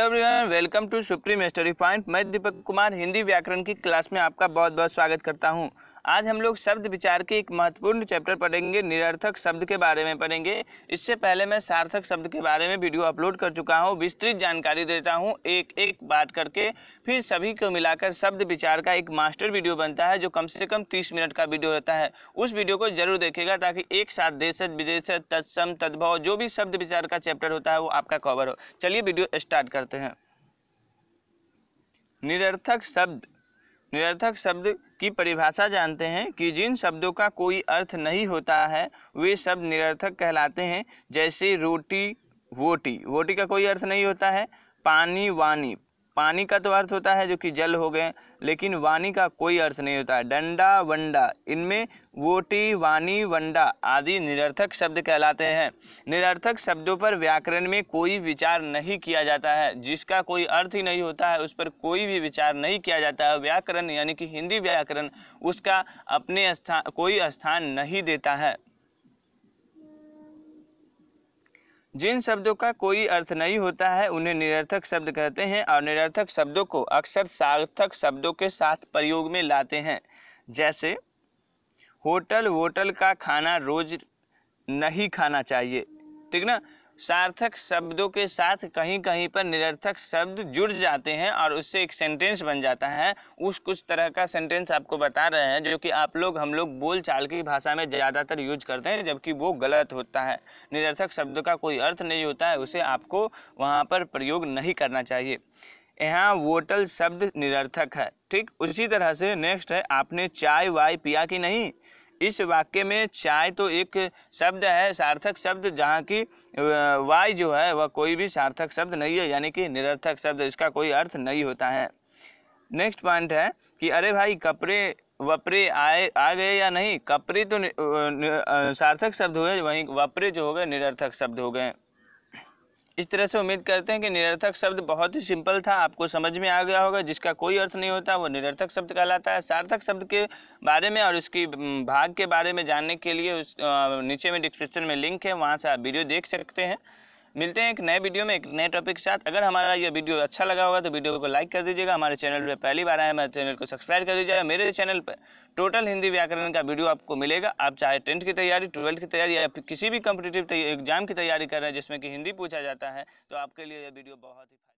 hello everyone welcome to supreme study point मैं दीपक कुमार हिंदी व्याकरण की क्लास में आपका बहुत बहुत स्वागत करता हूं आज हम लोग शब्द विचार के एक महत्वपूर्ण चैप्टर पढ़ेंगे निरर्थक शब्द के बारे में पढ़ेंगे इससे पहले मैं सार्थक शब्द के बारे में वीडियो अपलोड कर चुका हूँ विस्तृत जानकारी देता हूँ एक एक बात करके फिर सभी को मिलाकर शब्द विचार का एक मास्टर वीडियो बनता है जो कम से कम तीस मिनट का वीडियो रहता है उस वीडियो को जरूर देखेगा ताकि एक साथ देश विदेश तत्सम तद्भव जो भी शब्द विचार का चैप्टर होता है वो आपका कवर हो चलिए वीडियो स्टार्ट करते हैं निरर्थक शब्द निरर्थक शब्द की परिभाषा जानते हैं कि जिन शब्दों का कोई अर्थ नहीं होता है वे शब्द निरर्थक कहलाते हैं जैसे रोटी वोटी वोटी का कोई अर्थ नहीं होता है पानी वानी पानी का तो अर्थ होता है जो कि जल हो गए लेकिन वाणी का कोई अर्थ नहीं होता है डंडा वंडा इनमें वोटी वाणी वंडा आदि निरर्थक शब्द कहलाते हैं निरर्थक शब्दों पर व्याकरण में कोई विचार नहीं किया जाता है जिसका कोई अर्थ ही नहीं होता है उस पर कोई भी विचार नहीं किया जाता है व्याकरण यानी कि हिंदी व्याकरण उसका अपने स्थान कोई स्थान नहीं देता है जिन शब्दों का कोई अर्थ नहीं होता है उन्हें निरर्थक शब्द कहते हैं और निरर्थक शब्दों को अक्सर सार्थक शब्दों के साथ प्रयोग में लाते हैं जैसे होटल होटल का खाना रोज नहीं खाना चाहिए ठीक ना सार्थक शब्दों के साथ कहीं कहीं पर निरर्थक शब्द जुड़ जाते हैं और उससे एक सेंटेंस बन जाता है उस कुछ तरह का सेंटेंस आपको बता रहे हैं जो कि आप लोग हम लोग बोल चाल की भाषा में ज़्यादातर यूज करते हैं जबकि वो गलत होता है निरर्थक शब्द का कोई अर्थ नहीं होता है उसे आपको वहाँ पर प्रयोग नहीं करना चाहिए यहाँ वोटल शब्द निरर्थक है ठीक उसी तरह से नेक्स्ट है आपने चाय वाय पिया कि नहीं इस वाक्य में चाय तो एक शब्द है सार्थक शब्द जहाँ की वाय जो है वह कोई भी सार्थक शब्द नहीं है यानी कि निरर्थक शब्द इसका कोई अर्थ नहीं होता है नेक्स्ट पॉइंट है कि अरे भाई कपड़े वपरे आए आ गए या नहीं कपड़े तो सार्थक शब्द हुए वहीं वपरे जो हो गए निरर्थक शब्द हो गए इस तरह से उम्मीद करते हैं कि निरर्थक शब्द बहुत ही सिंपल था आपको समझ में आ गया होगा जिसका कोई अर्थ नहीं होता वो निरर्थक शब्द कहलाता है सार्थक शब्द के बारे में और उसकी भाग के बारे में जानने के लिए उस नीचे में डिस्क्रिप्शन में लिंक है वहाँ से आप वीडियो देख सकते हैं मिलते हैं एक नए वीडियो में एक नए टॉपिक के साथ अगर हमारा ये वीडियो अच्छा लगा होगा तो वीडियो को लाइक कर दीजिएगा हमारे चैनल पर पहली बार आए हमारे चैनल को सब्सक्राइब कर दीजिएगा मेरे चैनल पर टोटल हिंदी व्याकरण का वीडियो आपको मिलेगा आप चाहे टेंथ की तैयारी ट्वेल्थ की तैयारी या किसी भी कम्पिटेटिव एग्जाम की तैयारी कर रहे हैं जिसमें कि हिंदी पूछा जाता है तो आपके लिए यह वीडियो बहुत ही